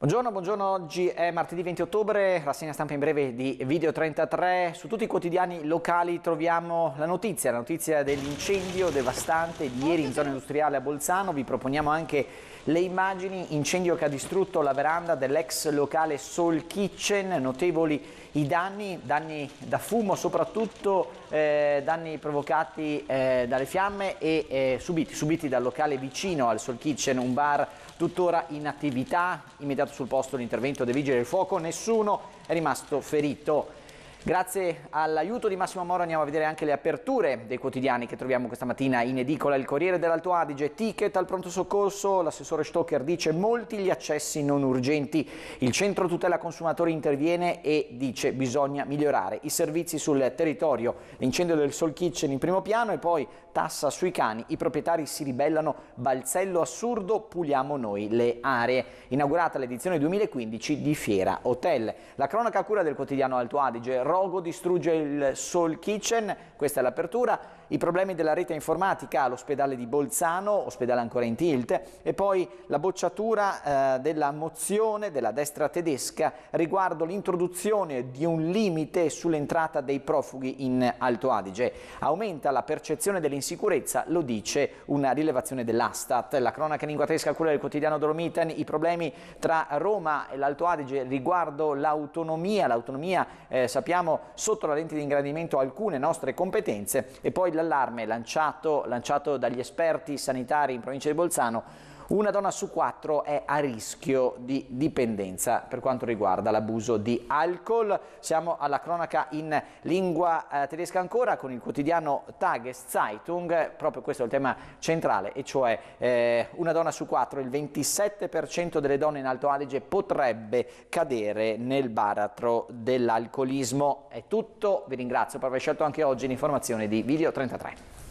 Buongiorno, buongiorno, oggi è martedì 20 ottobre, rassegna stampa in breve di Video 33. Su tutti i quotidiani locali troviamo la notizia, la notizia dell'incendio devastante di ieri in zona industriale a Bolzano. Vi proponiamo anche le immagini, incendio che ha distrutto la veranda dell'ex locale Soul Kitchen, notevoli i danni, danni da fumo soprattutto, eh, danni provocati eh, dalle fiamme e eh, subiti, subiti dal locale vicino al Soul Kitchen, un bar tuttora in attività, immediatamente sul posto l'intervento dei vigili del fuoco, nessuno è rimasto ferito. Grazie all'aiuto di Massimo Moro andiamo a vedere anche le aperture dei quotidiani che troviamo questa mattina in edicola. Il Corriere dell'Alto Adige, ticket al pronto soccorso, l'assessore Stocker dice molti gli accessi non urgenti. Il centro tutela consumatori interviene e dice bisogna migliorare i servizi sul territorio. L'incendio del Soul Kitchen in primo piano e poi tassa sui cani. I proprietari si ribellano, balzello assurdo, puliamo noi le aree. Inaugurata l'edizione 2015 di Fiera Hotel. La cronaca cura del quotidiano Alto Adige rogo distrugge il Soul Kitchen, questa è l'apertura, i problemi della rete informatica all'ospedale di Bolzano, ospedale ancora in tilt, e poi la bocciatura eh, della mozione della destra tedesca riguardo l'introduzione di un limite sull'entrata dei profughi in Alto Adige. Aumenta la percezione dell'insicurezza, lo dice una rilevazione dell'Astat. La cronaca in lingua tedesca, quella del quotidiano Dolomiten, i problemi tra Roma e l'Alto Adige riguardo l'autonomia, l'autonomia eh, sappiamo mettiamo sotto la lente di ingrandimento alcune nostre competenze e poi l'allarme lanciato, lanciato dagli esperti sanitari in provincia di Bolzano una donna su quattro è a rischio di dipendenza per quanto riguarda l'abuso di alcol. Siamo alla cronaca in lingua eh, tedesca ancora con il quotidiano Tageszeitung, proprio questo è il tema centrale, e cioè eh, una donna su quattro, il 27% delle donne in Alto Adige potrebbe cadere nel baratro dell'alcolismo. È tutto, vi ringrazio per aver scelto anche oggi l'informazione di Video 33.